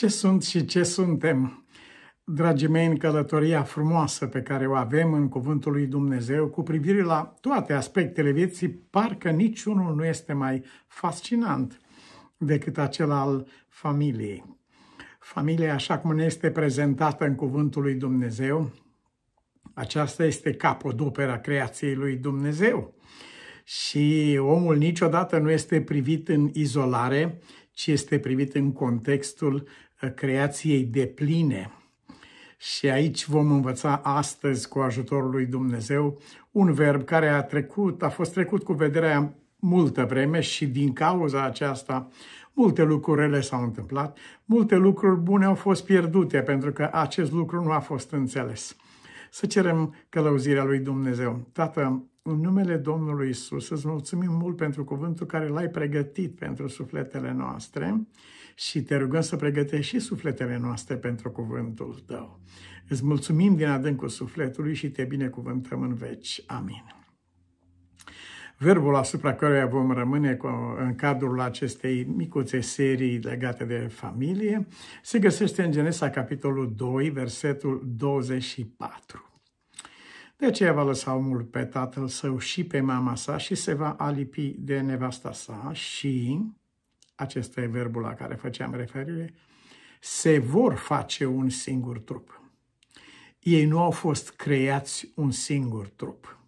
Ce sunt și ce suntem? Dragii mei, în călătoria frumoasă pe care o avem în Cuvântul lui Dumnezeu, cu privire la toate aspectele vieții, parcă niciunul nu este mai fascinant decât acela al familiei. Familia, așa cum ne este prezentată în Cuvântul lui Dumnezeu, aceasta este capodopera creației lui Dumnezeu. Și omul niciodată nu este privit în izolare, ci este privit în contextul creației de pline. Și aici vom învăța astăzi, cu ajutorul lui Dumnezeu, un verb care a trecut, a fost trecut cu vederea multă vreme și din cauza aceasta multe lucruri rele s-au întâmplat, multe lucruri bune au fost pierdute pentru că acest lucru nu a fost înțeles. Să cerem călăuzirea lui Dumnezeu. Tată, în numele Domnului Isus, îți mulțumim mult pentru cuvântul care l-ai pregătit pentru sufletele noastre și te rugăm să pregătești și sufletele noastre pentru cuvântul tău. Îți mulțumim din adâncul sufletului și te binecuvântăm în veci. Amin. Verbul asupra căruia vom rămâne în cadrul acestei micuțe serii legate de familie se găsește în Genesa, capitolul 2, versetul 24. De aceea va lăsa omul pe tatăl său și pe mama sa și se va alipi de nevasta sa și acesta e verbul la care făceam referire, se vor face un singur trup. Ei nu au fost creați un singur trup,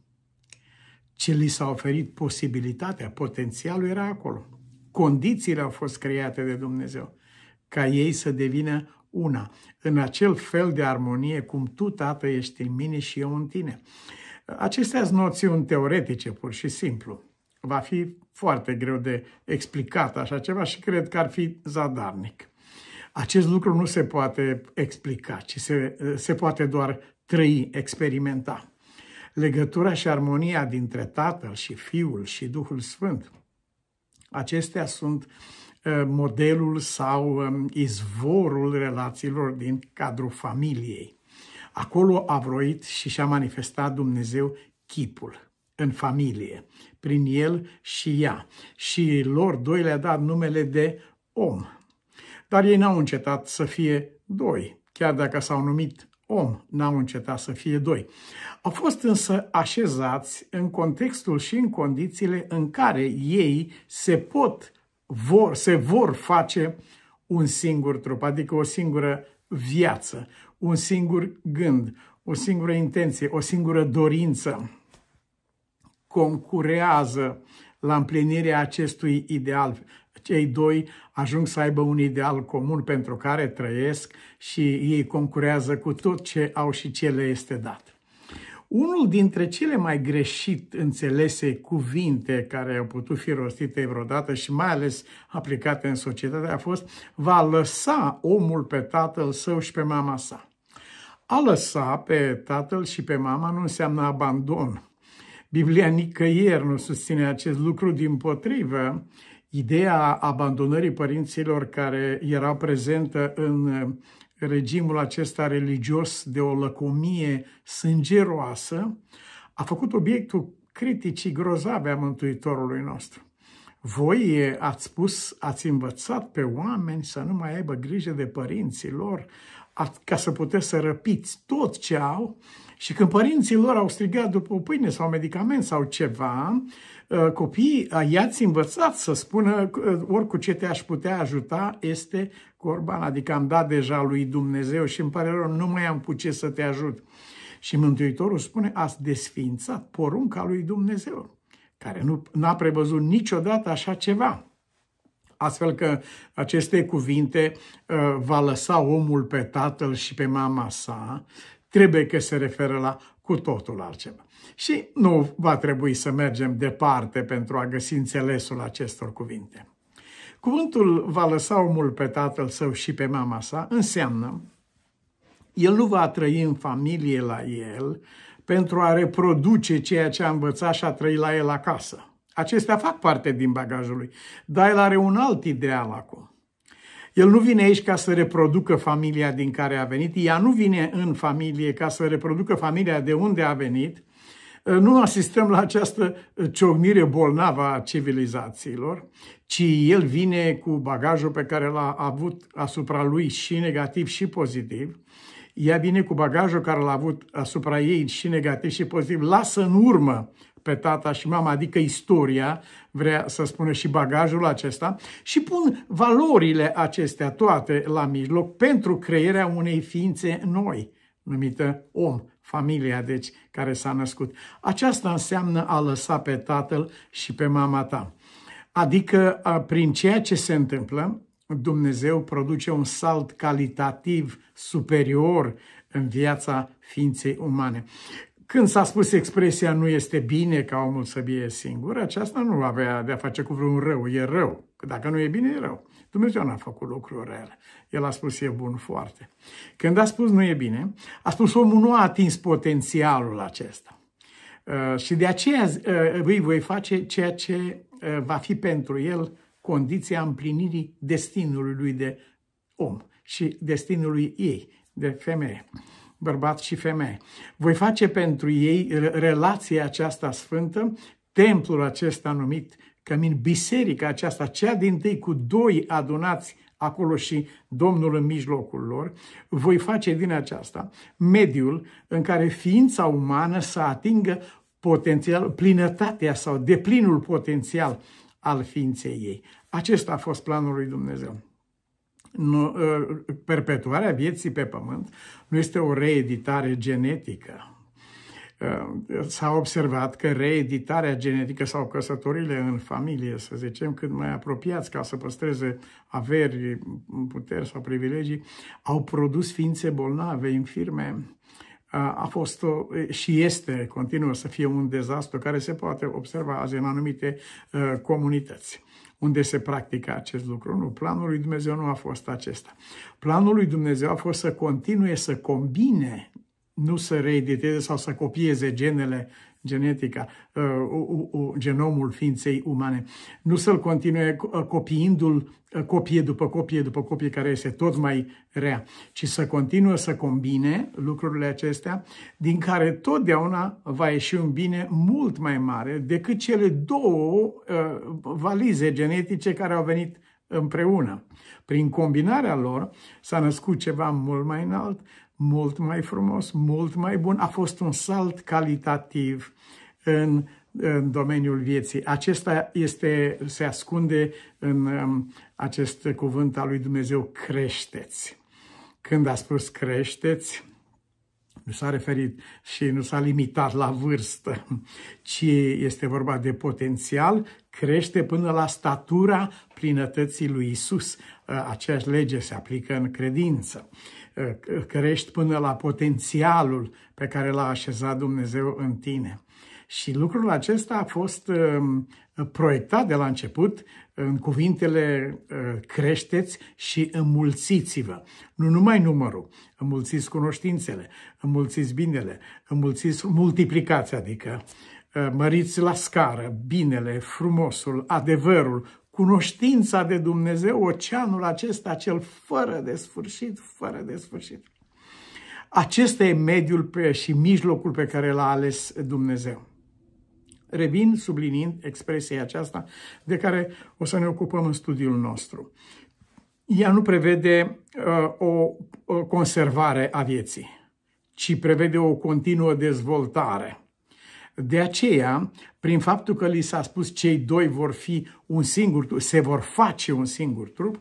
ci li s-a oferit posibilitatea, potențialul era acolo. Condițiile au fost create de Dumnezeu ca ei să devină una, în acel fel de armonie cum tu, Tată, ești în mine și eu în tine. Acestea sunt noțiuni teoretice, pur și simplu. Va fi foarte greu de explicat așa ceva și cred că ar fi zadarnic. Acest lucru nu se poate explica, ci se, se poate doar trăi, experimenta. Legătura și armonia dintre Tatăl și Fiul și Duhul Sfânt, acestea sunt ă, modelul sau ă, izvorul relațiilor din cadrul familiei. Acolo a vroit și și-a manifestat Dumnezeu chipul în familie, prin el și ea. Și lor doi le-a dat numele de om. Dar ei n-au încetat să fie doi, chiar dacă s-au numit om, n-au încetat să fie doi. Au fost însă așezați în contextul și în condițiile în care ei se pot, vor, se vor face un singur trup, adică o singură viață, un singur gând, o singură intenție, o singură dorință concurează la împlinirea acestui ideal. Cei doi ajung să aibă un ideal comun pentru care trăiesc și ei concurează cu tot ce au și ce le este dat. Unul dintre cele mai greșit înțelese cuvinte care au putut fi rostite vreodată și mai ales aplicate în societate a fost va lăsa omul pe tatăl său și pe mama sa. A lăsa pe tatăl și pe mama nu înseamnă abandon, Biblia nicăieri nu susține acest lucru, din potrivă, ideea abandonării părinților care era prezentă în uh, regimul acesta religios de o lăcomie sângeroasă, a făcut obiectul criticii grozave a Mântuitorului nostru. Voi ați spus, ați învățat pe oameni să nu mai aibă grijă de părinții lor, ca să puteți să răpiți tot ce au și când părinții lor au strigat după o pâine sau medicament sau ceva, ă, copiii i-ați învățat să spună oricu ce te-aș putea ajuta este corban, adică am dat deja lui Dumnezeu și îmi pare rău, nu mai am cu ce să te ajut. Și Mântuitorul spune, ați desfințat porunca lui Dumnezeu, care nu n-a prevăzut niciodată așa ceva. Astfel că aceste cuvinte uh, va lăsa omul pe tatăl și pe mama sa, trebuie că se referă la cu totul altceva. Și nu va trebui să mergem departe pentru a găsi înțelesul acestor cuvinte. Cuvântul va lăsa omul pe tatăl său și pe mama sa înseamnă el nu va trăi în familie la el pentru a reproduce ceea ce a învățat și a trăi la el acasă. Acestea fac parte din bagajul lui, dar el are un alt ideal acum. El nu vine aici ca să reproducă familia din care a venit, ea nu vine în familie ca să reproducă familia de unde a venit. Uh, nu asistăm la această uh, ciocnire bolnavă a civilizațiilor, ci el vine cu bagajul pe care l-a avut asupra lui și negativ și pozitiv. Ea vine cu bagajul care l-a avut asupra ei și negativ și pozitiv, lasă în urmă pe tata și mama, adică istoria, vrea să spună și bagajul acesta, și pun valorile acestea toate la mijloc pentru crearea unei ființe noi, numită om, familia, deci, care s-a născut. Aceasta înseamnă a lăsa pe tatăl și pe mama ta. Adică, prin ceea ce se întâmplă, Dumnezeu produce un salt calitativ superior în viața ființei umane. Când s-a spus expresia nu este bine ca omul să fie singur, aceasta nu avea de a face cu vreun rău, e rău. Că dacă nu e bine, e rău. Dumnezeu n-a făcut lucrul rele. El a spus e bun foarte. Când a spus nu e bine, a spus omul nu a atins potențialul acesta. Uh, și de aceea uh, îi voi face ceea ce uh, va fi pentru el condiția împlinirii destinului lui de om și destinului ei, de femeie bărbați și femei. Voi face pentru ei relația aceasta sfântă, templul acesta numit cămin, biserica aceasta, cea din tâi cu doi adunați acolo și Domnul în mijlocul lor, voi face din aceasta mediul în care ființa umană să atingă potențial, plinătatea sau deplinul potențial al ființei ei. Acesta a fost planul lui Dumnezeu nu, ă, perpetuarea vieții pe pământ nu este o reeditare genetică. Ă, s-a observat că reeditarea genetică sau căsătorile în familie, să zicem, cât mai apropiați ca să păstreze averi, puteri sau privilegii, au produs ființe bolnave, infirme, ă, a fost o, și este, continuă să fie un dezastru care se poate observa azi în anumite comunități unde se practică acest lucru. Nu, planul lui Dumnezeu nu a fost acesta. Planul lui Dumnezeu a fost să continue să combine, nu să reediteze sau să copieze genele genetica, uh, genomul ființei umane. Nu să-l continue uh, copiindu-l uh, copie după copie după copie care este tot mai rea, ci să continuă să combine lucrurile acestea, din care totdeauna va ieși un bine mult mai mare decât cele două valize genetice care au venit împreună. Prin combinarea lor s-a născut ceva mult mai înalt, mult mai frumos, mult mai bun. A fost un salt calitativ în, în domeniul vieții. Acesta este, se ascunde în um, acest cuvânt al lui Dumnezeu, creșteți. Când a spus creșteți, nu s-a referit și nu s-a limitat la vârstă, ci este vorba de potențial, crește până la statura plinătății lui Isus. Aceeași lege se aplică în credință. Eh, crești până la potențialul pe care l-a așezat Dumnezeu în tine. Și lucrul acesta a fost ehm, proiectat de la început în cuvintele eh, creșteți și înmulțiți-vă. Nu numai numărul, înmulțiți cunoștințele, înmulțiți binele, înmulțiți, multiplicați adică, eh, măriți la scară binele, frumosul, adevărul, cunoștința de Dumnezeu, oceanul acesta, cel fără de sfârșit, fără de sfârșit. Acesta e mediul pe și mijlocul pe care l-a ales Dumnezeu. Revin sublinind expresia aceasta de care o să ne ocupăm în studiul nostru. Ea nu prevede uh, o, o conservare a vieții, ci prevede o continuă dezvoltare. De aceea, prin faptul că li s-a spus cei doi vor fi un singur trup, se vor face un singur trup,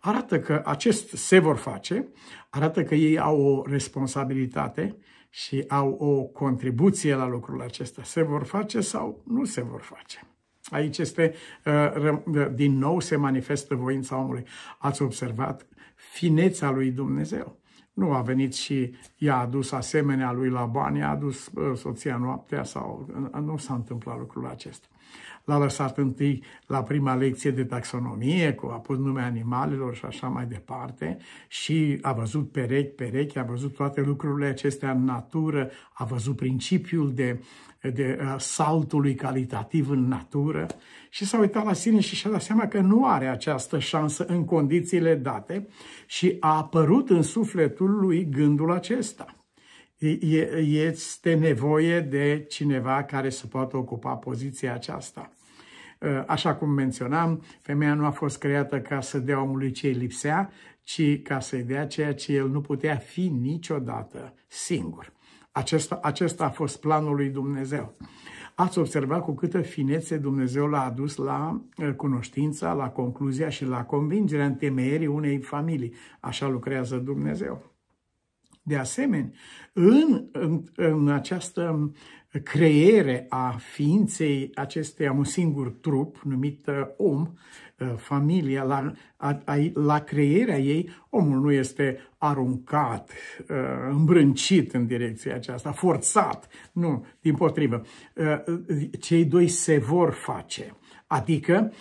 arată că acest se vor face, arată că ei au o responsabilitate și au o contribuție la lucrul acesta. Se vor face sau nu se vor face. Aici este, uh, uh, din nou, se manifestă voința omului. Ați observat fineța lui Dumnezeu. Nu a venit și i a adus asemenea lui la bani, a adus soția noaptea sau nu s-a întâmplat lucrul acesta l-a lăsat întâi la prima lecție de taxonomie, cu a pus nume animalelor și așa mai departe și a văzut perechi, perechi, a văzut toate lucrurile acestea în natură, a văzut principiul de, de uh, saltului calitativ în natură și s-a uitat la sine și și-a dat seama că nu are această șansă în condițiile date și a apărut în sufletul lui gândul acesta – este nevoie de cineva care să poată ocupa poziția aceasta. Ă, așa cum menționam, femeia nu a fost creată ca să dea omului ce îi lipsea, ci ca să-i dea ceea ce el nu putea fi niciodată singur. Acesta, acesta a fost planul lui Dumnezeu. Ați observat cu câtă finețe Dumnezeu l-a adus la ă, cunoștința, la concluzia și la convingerea întemeierii unei familii. Așa lucrează Dumnezeu. De asemenea, în, în, în această creiere a ființei acesteia, un singur trup numit uh, om, uh, familia, la, a, a, la creierea ei, omul nu este aruncat, uh, îmbrâncit în direcția aceasta, forțat, nu, din potrivă. Cei doi se vor face. Adică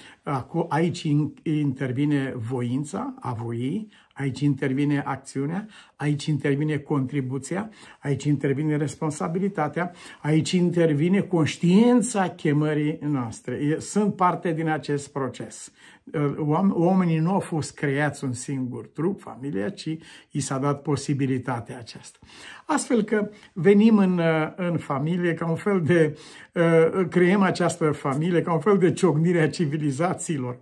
aici intervine voința a voi, Aici intervine acțiunea, aici intervine contribuția, aici intervine responsabilitatea, aici intervine conștiința chemării noastre. Sunt parte din acest proces. Uh, oamenii nu au fost creați un singur trup, familia, ci i s-a dat posibilitatea aceasta. Astfel că venim în, uh, în familie ca un fel de, uh, creăm această familie ca un fel de ciocnire a civilizațiilor.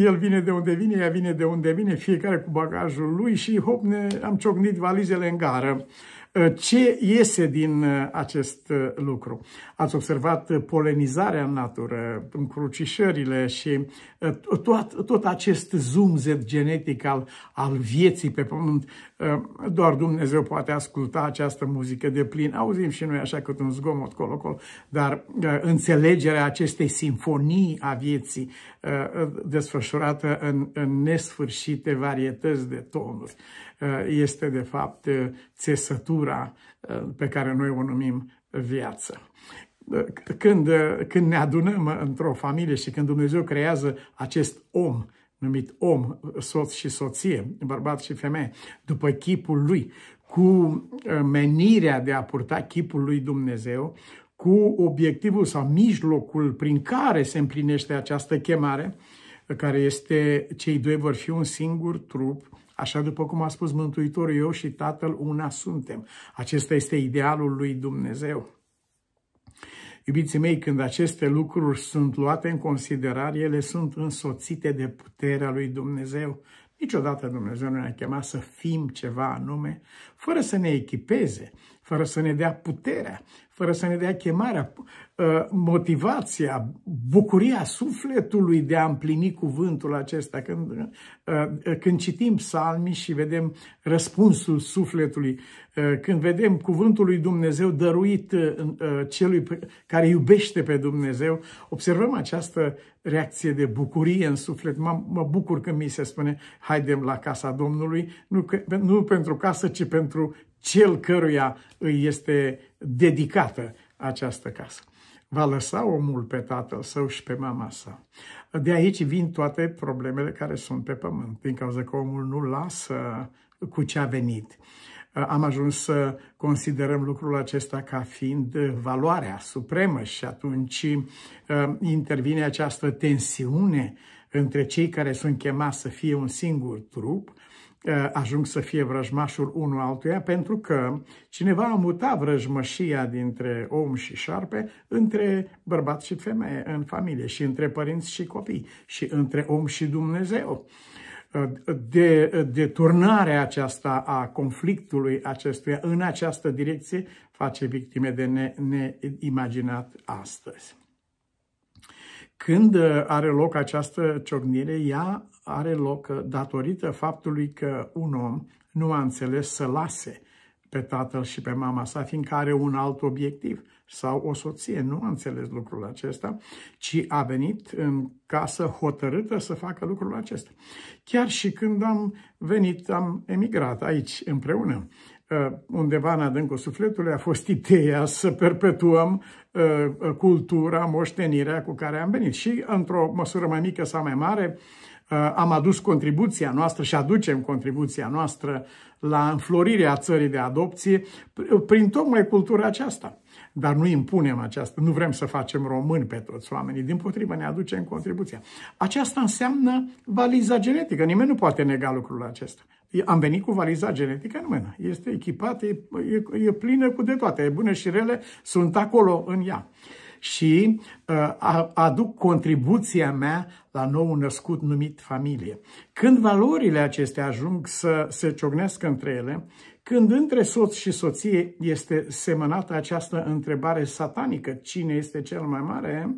El vine de unde vine, ea vine de unde vine, fiecare cu bagajul lui și hop, ne, am ciocnit valizele în gară. Ă, ce iese din ă, acest ă, lucru? Ați observat polenizarea în natură, încrucișările și tot, tot acest zoom genetic al, al vieții pe pământ Ehm, doar Dumnezeu poate asculta această muzică de plin. Auzim și noi așa cât un zgomot colo-colo, dar ehm, înțelegerea acestei simfonii a vieții ehm, desfășurată în, în nesfârșite varietăți de tonuri este de fapt țesătura pe care noi o numim viață când, când ne adunăm într-o familie și când Dumnezeu creează acest om numit om, soț și soție, bărbat și femeie, după chipul lui, cu ă, menirea de a purta chipul lui Dumnezeu, cu obiectivul sau mijlocul prin care se împlinește această chemare, care este cei doi vor fi un singur trup, așa după cum a spus Mântuitorul, eu și Tatăl una suntem. Acesta este idealul lui Dumnezeu. Iubiții mei, când aceste lucruri sunt luate în considerare, ele sunt însoțite de puterea lui Dumnezeu. Niciodată Dumnezeu nu ne-a chemat să fim ceva anume, fără să ne echipeze, fără să ne dea puterea, fără să ne dea chemarea, ă, motivația, bucuria sufletului de a împlini cuvântul acesta. Când, ă, ă, când citim psalmii și vedem răspunsul sufletului, când vedem cuvântul lui Dumnezeu dăruit celui care iubește pe Dumnezeu, observăm această reacție de bucurie în suflet. Mă, mă bucur când mi se spune, haidem la casa Domnului, nu, nu pentru casă, ci pentru cel căruia îi este dedicată această casă. Va lăsa omul pe tatăl său și pe mama sa. De aici vin toate problemele care sunt pe pământ, din cauza că omul nu lasă cu ce a venit. Am ajuns să considerăm lucrul acesta ca fiind valoarea supremă și atunci uh, intervine această tensiune între cei care sunt chemați să fie un singur trup ajung să fie vrăjmașul unul altuia, pentru că cineva a mutat vrăjmășia dintre om și șarpe între bărbat și femeie în familie și între părinți și copii și între om și Dumnezeu. De, de turnarea aceasta a conflictului acestuia în această direcție face victime de ne, neimaginat astăzi. Când uh, are loc această ciocnire, ea are loc uh, datorită faptului că un om nu a înțeles să lase pe tatăl și pe mama sa, fiindcă are un alt obiectiv sau o soție. Nu a înțeles lucrul acesta, ci a venit în casă hotărâtă să facă lucrul acesta. Chiar și când am venit, am emigrat aici împreună undeva în adâncul sufletului a fost ideea să perpetuăm ă, ă, cultura, moștenirea cu care am venit. Și, într-o măsură mai mică sau mai mare, ă, am adus contribuția noastră și aducem contribuția noastră la înflorirea țării de adopție prin tocmai cultura aceasta dar nu impunem aceasta, nu vrem să facem români pe toți oamenii, din potrivă ne aducem contribuția. Aceasta înseamnă valiza genetică, nimeni nu poate nega lucrul acesta. Am venit cu valiza genetică în mână, este echipată, e, e, e plină cu de toate, E bune și rele sunt acolo în ea și uh, aduc contribuția mea la nou născut numit familie. Când valorile acestea ajung să se ciognească între ele când între soț și soție este semănată această întrebare satanică, cine este cel mai mare,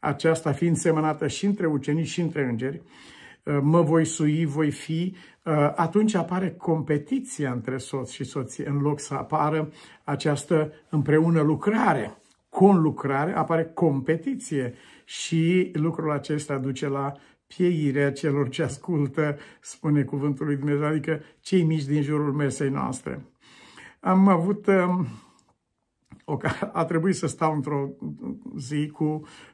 aceasta fiind semănată și între ucenici și între îngeri, uh, mă voi sui, voi fi, uh, atunci apare competiția între soț și soție, în loc să apară această împreună lucrare. Conlucrare apare competiție și lucrul acesta duce la pieirea celor ce ascultă, spune cuvântul lui Dumnezeu, adică cei mici din jurul mesei noastre. Am avut um, o, a trebuit să stau într-o zi cu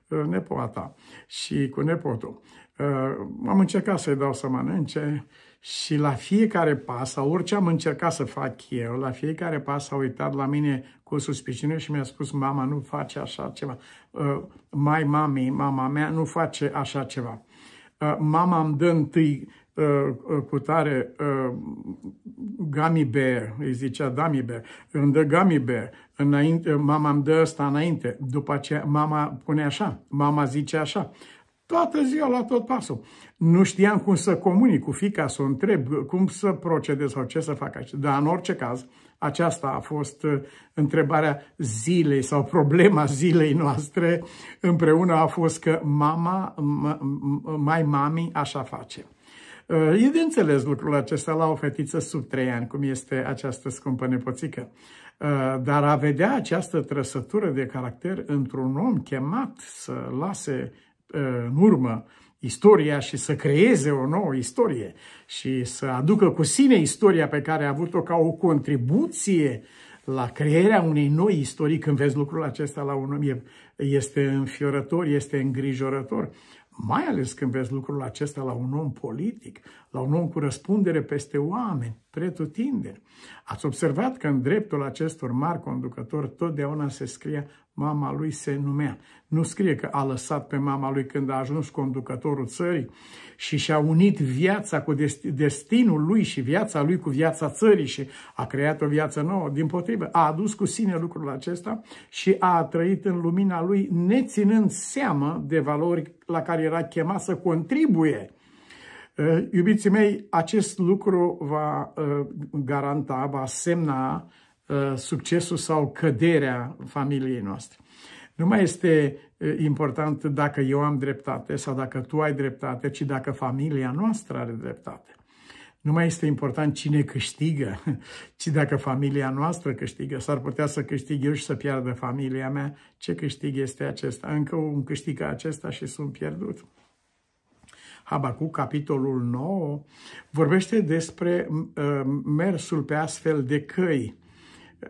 uh, nepoata și cu nepotul. Uh, am încercat să-i dau să mănânce și la fiecare pas, sau orice am încercat să fac eu, la fiecare pas a uitat la mine cu suspiciune și mi-a spus, mama, nu face așa ceva. Uh, Mai mami, mama mea, nu face așa ceva. Uh, mama îmi dă întâi uh, uh, cu tare gamibe, îi zicea damibe, îmi dă gamibe, înainte, mama îmi dă asta înainte, după aceea mama pune așa, mama zice așa, toată ziua la tot pasul. Nu știam cum să comunic cu fica, să o întreb cum să procedez sau ce să fac aici. Dar în orice caz, uh, aceasta a fost uh, întrebarea zilei sau problema zilei noastre împreună a fost că mama, mai mami, așa face. Uh, e de înțeles lucrul acesta la o fetiță sub 3 ani, cum este această scumpă nepoțică. Uh, dar a vedea această trăsătură de caracter într-un om chemat să lase în urmă istoria și să creeze o nouă istorie și să aducă cu sine istoria pe care a avut-o ca o contribuție la crearea unei noi istorii, când vezi lucrul acesta la un om, e, este înfiorător, este îngrijorător, mai ales când vezi lucrul acesta la un om politic, la un om cu răspundere peste oameni, pretutindeni. Ați observat că în dreptul acestor mari conducători totdeauna se scria mama lui se numea. Nu scrie că a lăsat pe mama lui când a ajuns conducătorul țării și și-a unit viața cu destinul lui și viața lui cu viața țării și a creat o viață nouă. Din potrivă, a adus cu sine lucrul acesta și a trăit în lumina lui, neținând seamă de valori la care era chemat să contribuie. Uh, iubiții mei, acest lucru va uh, garanta, va semna Uh, succesul sau căderea familiei noastre. Nu mai este uh, important dacă eu am dreptate sau dacă tu ai dreptate, ci dacă familia noastră are dreptate. Nu mai este important cine câștigă, ci dacă familia noastră câștigă. S-ar putea să câștig eu și să piardă familia mea. Ce câștig este acesta? Încă un câștig acesta și sunt pierdut. Habacuc, capitolul 9, vorbește despre uh, mersul pe astfel de căi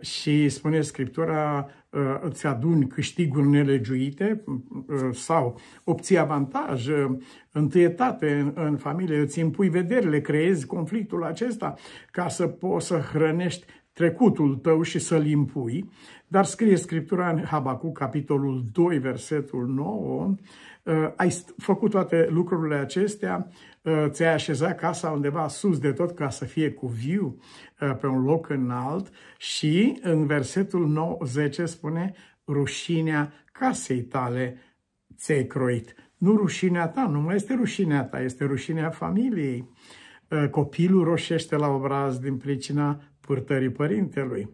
și spune Scriptura, uh, îți aduni câștiguri nelegiuite uh, sau obții avantaj, uh, întâietate în, familie, îți impui vederile, creezi conflictul acesta ca să poți să hrănești trecutul tău și să-l impui, dar scrie Scriptura în Habacu, capitolul 2, versetul 9, uh, ai făcut toate lucrurile acestea, uh, ți-ai așezat casa undeva sus de tot ca să fie cu viu uh, pe un loc înalt și în versetul 9, 10 spune rușinea casei tale ți-ai croit. Nu rușinea ta, nu mai este rușinea ta, este rușinea familiei. Eh, copilul roșește la obraz din pricina purtării părintelui.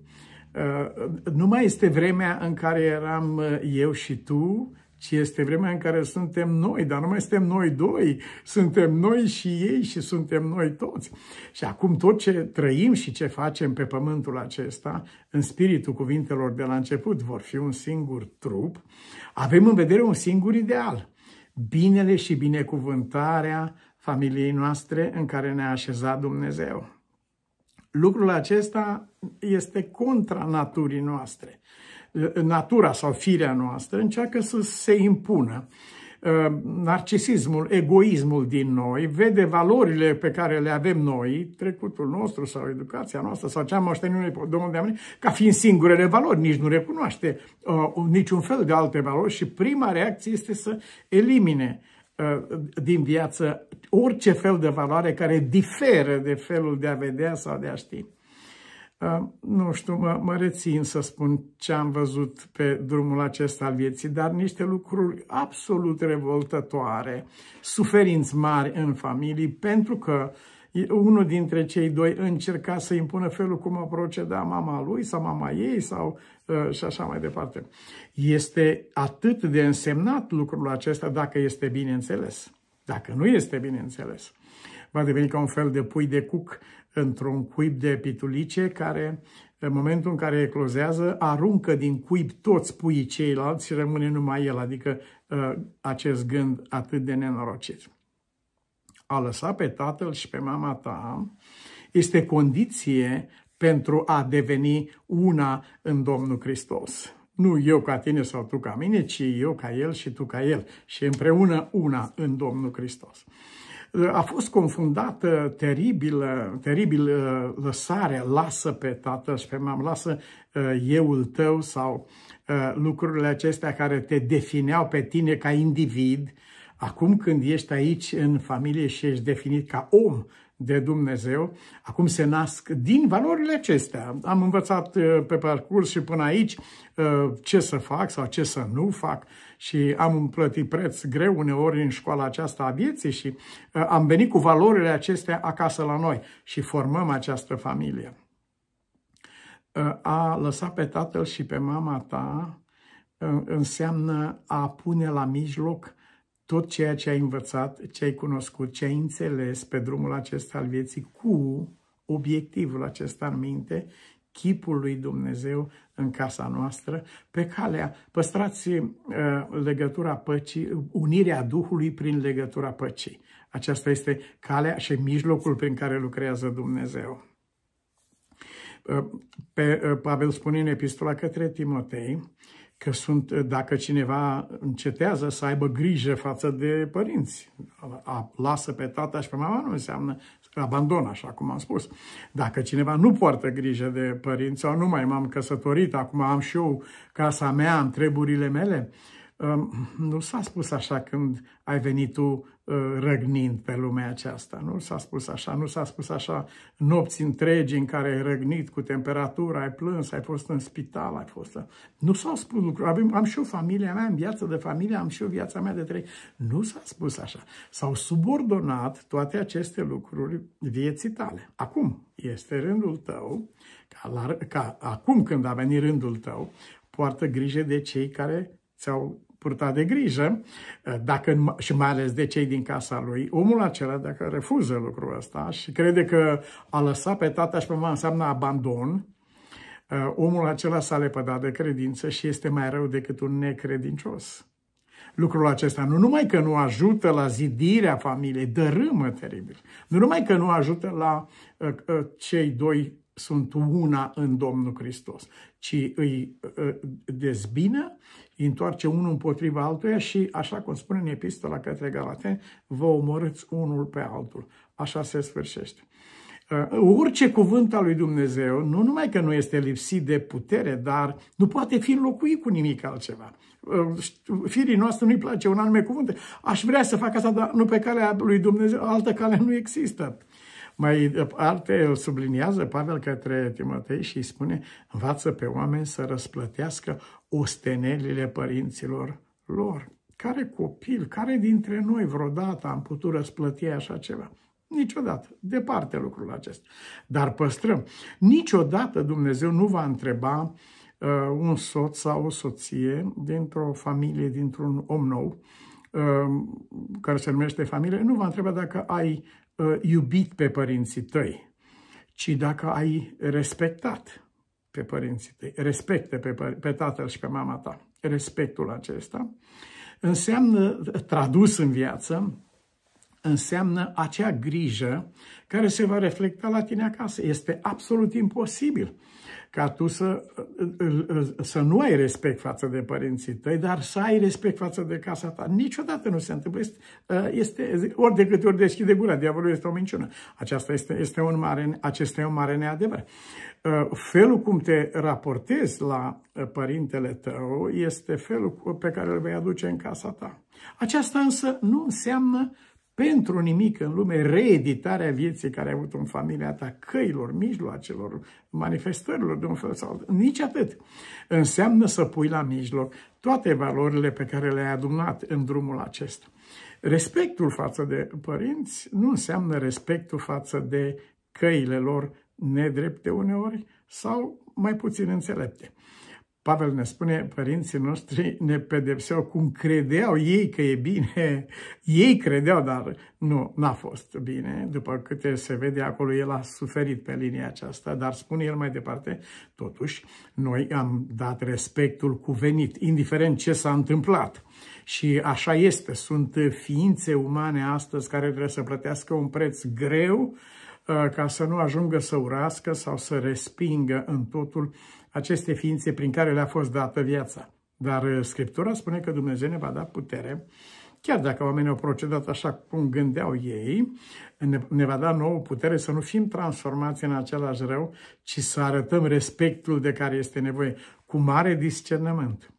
Eh, nu mai este vremea în care eram eh, eu și tu, ci este vremea în care suntem noi, dar nu mai suntem noi doi, suntem noi și ei și suntem noi toți. Și acum tot ce trăim și ce facem pe pământul acesta, în spiritul cuvintelor de la început, vor fi un singur trup, avem în vedere un singur ideal, binele și binecuvântarea familiei noastre în care ne-a așezat Dumnezeu. Lucrul acesta este contra naturii noastre. Natura sau firea noastră încearcă să se impună. Uh, narcisismul, egoismul din noi vede valorile pe care le avem noi, trecutul nostru sau educația noastră sau ce am moștenit de unde am venit, ca fiind singurele valori, nici nu recunoaște uh, niciun fel de alte valori și prima reacție este să elimine uh, Uh, din viață orice fel de valoare care diferă de felul de a vedea sau de a ști. Uh, nu știu, mă, mă rețin să spun ce am văzut pe drumul acesta al vieții, dar niște lucruri absolut revoltătoare, suferinți mari în familii, pentru că unul dintre cei doi încerca să impună felul cum a proceda mama lui sau mama ei sau Ă, și așa mai departe. Este atât de însemnat lucrul acesta dacă este bine înțeles. Dacă nu este bine înțeles, va deveni ca un fel de pui de cuc într-un cuib de pitulice care, în momentul în care eclozează, aruncă din cuib toți puii ceilalți și rămâne numai el, adică ă, acest gând atât de nenorocit. A lăsa pe tatăl și pe mama ta este condiție pentru a deveni una în Domnul Hristos. Nu eu ca tine sau tu ca mine, ci eu ca el și tu ca el și împreună una în Domnul Hristos. A fost confundată teribil, teribil uh, lăsare, lasă pe tată și pe mamă, lasă uh, euul tău sau uh, lucrurile acestea care te defineau pe tine ca individ, Acum când ești aici în familie și ești definit ca om de Dumnezeu, acum se nasc din valorile acestea. Am învățat uh, pe parcurs și până aici uh, ce să fac sau ce să nu fac și am plătit preț greu uneori în școala aceasta a vieții și uh, am venit cu valorile acestea acasă la noi și formăm această familie. A lăsa pe tatăl și pe mama ta înseamnă a pune la mijloc tot ceea ce ai învățat, ce ai cunoscut, ce ai înțeles pe drumul acesta al vieții cu obiectivul acesta în minte, chipul lui Dumnezeu în casa noastră, pe calea, păstrați uh, legătura păcii, unirea Duhului prin legătura păcii. Aceasta este calea și mijlocul prin care lucrează Dumnezeu. Uh, pe, uh, Pavel spune în epistola către Timotei, că sunt, dacă cineva încetează să aibă grijă față de părinți, a, lasă pe tata și pe mama, nu înseamnă abandon, așa cum am spus. Dacă cineva nu poartă grijă de părinți sau nu mai m-am căsătorit, acum am și eu casa mea, am treburile mele, uh, nu s-a spus așa când ai venit tu ă, răgnind pe lumea aceasta, nu s-a spus așa, nu s-a spus așa nopți întregi în care ai răgnit cu temperatura, ai plâns, ai fost în spital, ai fost... Nu s-au spus lucruri, am, am și o familia mea, am viață de familie, am și o viața mea de trei. Nu s-a spus așa. S-au subordonat toate aceste lucruri vieții tale. Acum este rândul tău, ca, la, ca acum când a venit rândul tău, poartă grijă de cei care ți-au purta de grijă, eh, dacă, și mai ales de cei din casa lui. Omul acela, dacă refuză lucrul ăsta și crede că a lăsat pe tata și pe mama înseamnă abandon, eh, omul acela s-a lepădat de credință și este mai rău decât un necredincios. Lucrul acesta nu numai că nu ajută la zidirea familiei, dărâmă teribil, nu numai că nu ajută la uh, uh, cei doi sunt una în Domnul Hristos, ci îi ă, dezbină, îi întoarce unul împotriva altuia și, așa cum spune în epistola către Galateni, vă omorâți unul pe altul. Așa se sfârșește. Ă, orice cuvânt al lui Dumnezeu, nu numai că nu este lipsit de putere, dar nu poate fi înlocuit cu nimic altceva. Ă, firii noastre nu-i place un anume cuvânt. Aș vrea să fac asta, dar nu pe calea lui Dumnezeu, altă cale nu există. Mai departe îl subliniază Pavel către Timotei și îi spune, învață pe oameni să răsplătească ostenelile părinților lor. Care copil, care dintre noi vreodată am putut răsplăti așa ceva? Niciodată. Departe lucrul acesta. Dar păstrăm. Niciodată Dumnezeu nu va întreba uh, un soț sau o soție dintr-o familie, dintr-un om nou, uh, care se numește familie, nu va întreba dacă ai Uh, iubit pe părinții tăi, ci dacă ai respectat pe părinții tăi, respecte pe, pe tatăl și pe mama ta. Respectul acesta înseamnă, tradus în viață, înseamnă acea grijă care se va reflecta la tine acasă. Este absolut imposibil ca tu să, să nu ai respect față de părinții tăi, dar să ai respect față de casa ta. Niciodată nu se întâmplă. Este, uh, este ori de câte ori deschide gura, diavolul este o minciună. Aceasta este, este un mare, acesta este un mare neadevăr. Uh, felul cum te raportezi la uh, părintele tău este felul pe care îl vei aduce în casa ta. Aceasta însă nu înseamnă uh, pentru nimic în lume reeditarea vieții care ai avut în familia ta, căilor, mijloacelor, manifestărilor de un fel sau altul. Nici atât. Înseamnă să pui la mijloc toate valorile pe care le-ai adunat în drumul acesta. Respectul față de părinți nu înseamnă respectul față de căile lor nedrepte uneori sau mai puțin înțelepte. Pavel ne spune, părinții noștri ne pedepseau cum credeau ei că e bine. Ei credeau, dar nu, n-a fost bine. După câte se vede acolo, el a suferit pe linia aceasta, dar spune el mai departe, totuși, noi am dat respectul cuvenit, indiferent ce s-a întâmplat. Și așa este, sunt ființe umane astăzi care trebuie să plătească un preț greu Uh, ca să nu ajungă să urască sau să respingă în totul aceste ființe prin care le-a fost dată viața. Dar uh, Scriptura spune că Dumnezeu ne va da putere, chiar dacă oamenii au procedat așa cum gândeau ei, ne va da nouă putere să nu fim transformați în același rău, ci să arătăm respectul de care este nevoie, cu mare discernământ.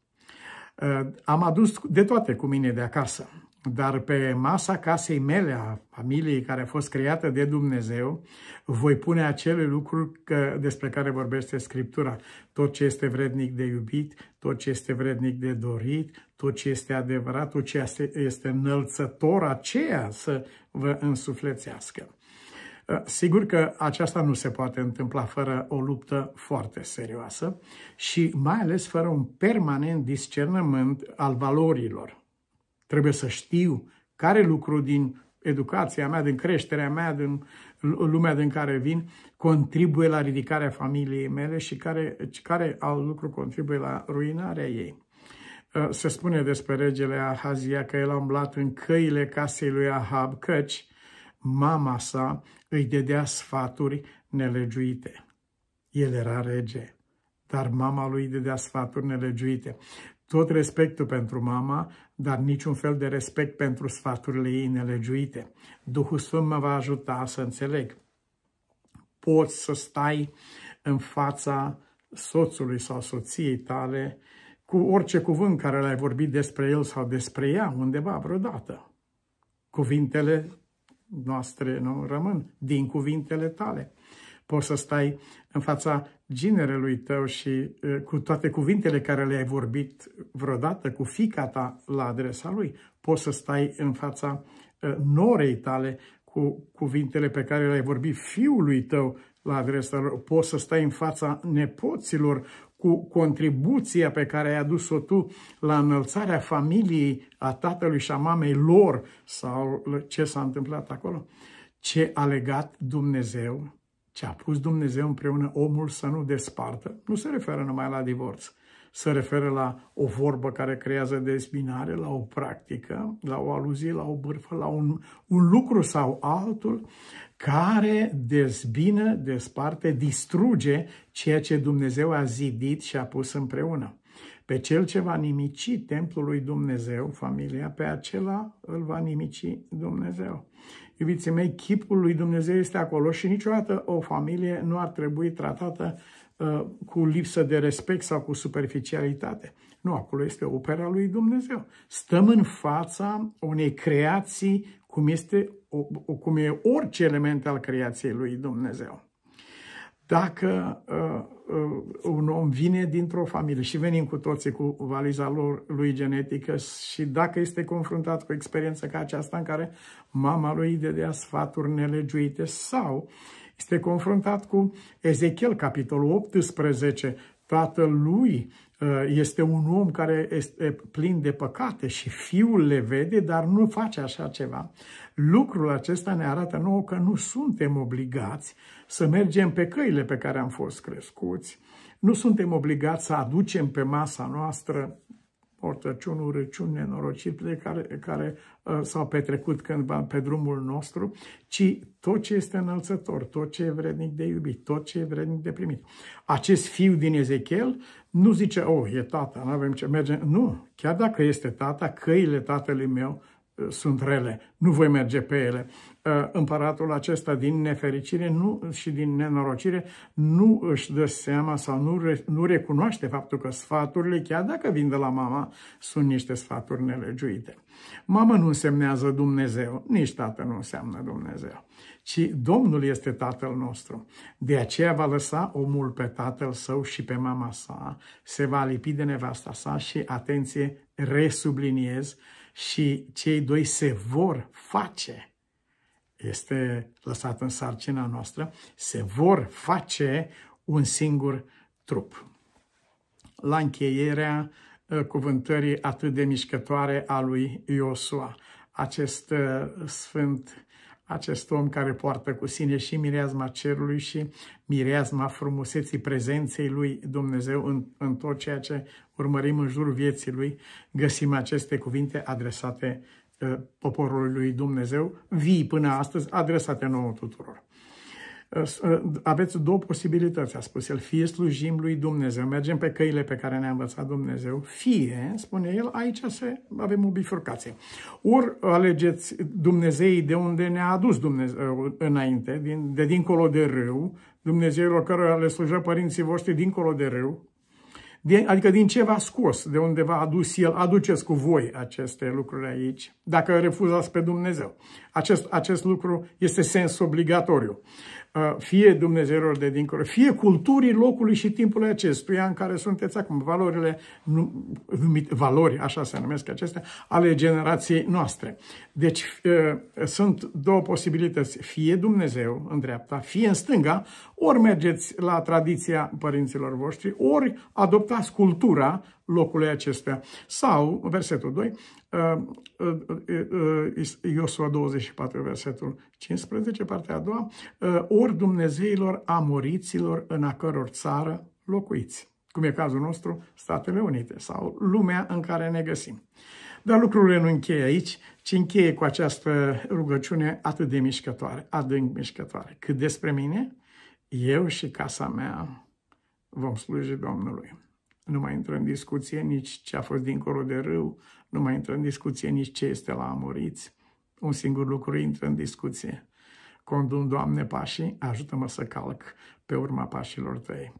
Uh, am adus de toate cu mine de acasă, dar pe masa casei mele, a familiei care a fost creată de Dumnezeu, voi pune acele lucruri că, despre care vorbește Scriptura. Tot ce este vrednic de iubit, tot ce este vrednic de dorit, tot ce este adevărat, tot ce este înălțător, aceea să vă însuflețească. Ă, sigur că aceasta nu se poate întâmpla fără o luptă foarte serioasă și mai ales fără un permanent discernământ al valorilor Trebuie să știu care lucru din educația mea, din creșterea mea, din lumea din care vin, contribuie la ridicarea familiei mele și care, care alt lucru contribuie la ruinarea ei. Uh, se spune despre regele Ahazia că el a umblat în căile casei lui Ahab, căci mama sa îi dădea sfaturi nelegiuite. El era rege, dar mama lui dădea sfaturi nelegiuite. Tot respectul pentru mama, dar niciun fel de respect pentru sfaturile ei nelegiuite. Duhul Sfânt mă va ajuta să înțeleg. Poți să stai în fața soțului sau soției tale cu orice cuvânt care l-ai vorbit despre el sau despre ea undeva vreodată. Cuvintele noastre nu rămân din cuvintele tale poți să stai în fața ginerelui tău și cu toate cuvintele care le-ai vorbit vreodată cu fica ta la adresa lui, poți să stai în fața norei tale cu cuvintele pe care le-ai vorbit fiului tău la adresa lor, poți să stai în fața nepoților cu contribuția pe care ai adus-o tu la înălțarea familiei a tatălui și a mamei lor sau ce s-a întâmplat acolo. Ce a legat Dumnezeu ce a pus Dumnezeu împreună omul să nu despartă, nu se referă numai la divorț, se referă la o vorbă care creează dezbinare, la o practică, la o aluzie, la o bârfă, la un, un lucru sau altul care dezbină, desparte, distruge ceea ce Dumnezeu a zidit și a pus împreună. Pe cel ce va nimici templul lui Dumnezeu, familia, pe acela îl va nimici Dumnezeu. Iubiții mei, chipul lui Dumnezeu este acolo și niciodată o familie nu ar trebui tratată uh, cu lipsă de respect sau cu superficialitate. Nu, acolo este opera lui Dumnezeu. Stăm în fața unei creații cum, este, o, cum e orice element al creației lui Dumnezeu dacă uh, uh, un om vine dintr-o familie și venim cu toții cu valiza lor, lui genetică și dacă este confruntat cu experiență ca aceasta în care mama lui dădea sfaturi nelegiuite sau este confruntat cu Ezechiel, capitolul 18, lui uh, este un om care este plin de păcate și fiul le vede, dar nu face așa ceva. Lucrul acesta ne arată nouă că nu suntem obligați să mergem pe căile pe care am fost crescuți, nu suntem obligați să aducem pe masa noastră portăciuni, urăciuni, nenorocirile care, care uh, s-au petrecut cândva pe drumul nostru, ci tot ce este înălțător, tot ce e vrednic de iubit, tot ce e vrednic de primit. Acest fiu din Ezechiel nu zice, oh, e tata, nu avem ce merge. Nu, chiar dacă este tata, căile tatălui meu sunt rele, nu voi merge pe ele. Uh, împăratul acesta, din nefericire nu, și din nenorocire, nu își dă seama sau nu, re, nu recunoaște faptul că sfaturile, chiar dacă vin de la mama, sunt niște sfaturi nelegiuite. Mama nu însemnează Dumnezeu, nici tată nu înseamnă Dumnezeu, ci Domnul este Tatăl nostru. De aceea va lăsa omul pe tatăl său și pe mama sa, se va lipi de nevasta sa și, atenție, resubliniez, și cei doi se vor face, este lăsat în sarcina noastră, se vor face un singur trup. La încheierea ă, cuvântării atât de mișcătoare a lui Iosua, acest ă, sfânt, acest om care poartă cu sine și mireazma cerului și mireazma frumuseții prezenței lui Dumnezeu în, în tot ceea ce urmărim în jurul vieții lui, găsim aceste cuvinte adresate ă, poporului lui Dumnezeu, vii până astăzi, adresate nouă tuturor. Ă, ă, aveți două posibilități, a spus el. Fie slujim lui Dumnezeu, mergem pe căile pe care ne-a învățat Dumnezeu, fie, spune el, aici se, avem o bifurcație. Ori alegeți Dumnezeii de unde ne-a adus Dumnezeu înainte, de dincolo de râu, Dumnezeilor care le slujă părinții voștri dincolo de râu, adică din ce v-a scos, de unde v-a adus El, aduceți cu voi aceste lucruri aici, dacă refuzați pe Dumnezeu. Acest, acest lucru este sens obligatoriu fie Dumnezeilor de dincolo, fie culturii locului și timpului acestuia în care sunteți acum, valorile, numit, valori, așa se numesc acestea, ale generației noastre. Deci sunt două posibilități, fie Dumnezeu în dreapta, fie în stânga, ori mergeți la tradiția părinților voștri, ori adoptați cultura locului acestea Sau, versetul 2, uh, uh, uh, Iosua 24, versetul 15, partea a doua, ori Dumnezeilor amoriților în a căror țară locuiți, cum e cazul nostru, Statele Unite sau lumea în care ne găsim. Dar lucrurile nu încheie aici, ci încheie cu această rugăciune atât de mișcătoare, adânc mișcătoare. Cât despre mine, eu și casa mea vom sluji Domnului. Nu mai intră în discuție nici ce a fost dincolo de râu, nu mai intră în discuție nici ce este la amoriți. Un singur lucru intră în discuție. Condun, Doamne, pașii, ajută-mă să calc pe urma pașilor Tăi.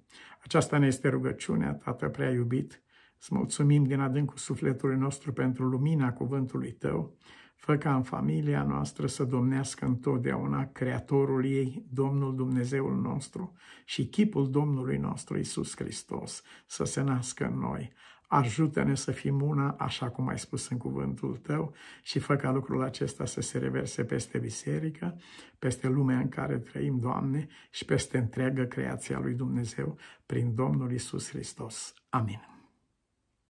Aceasta ne este rugăciunea, Tată prea iubit, să mulțumim din adâncul sufletului nostru pentru lumina cuvântului Tău, Fă ca în familia noastră să domnească întotdeauna Creatorul ei, Domnul Dumnezeul nostru și chipul Domnului nostru Isus Hristos să se nască în noi. Ajută-ne să fim una, așa cum ai spus în cuvântul tău, și fă ca lucrul acesta să se reverse peste biserică, peste lumea în care trăim, Doamne, și peste întreagă creația lui Dumnezeu, prin Domnul Isus Hristos. Amin.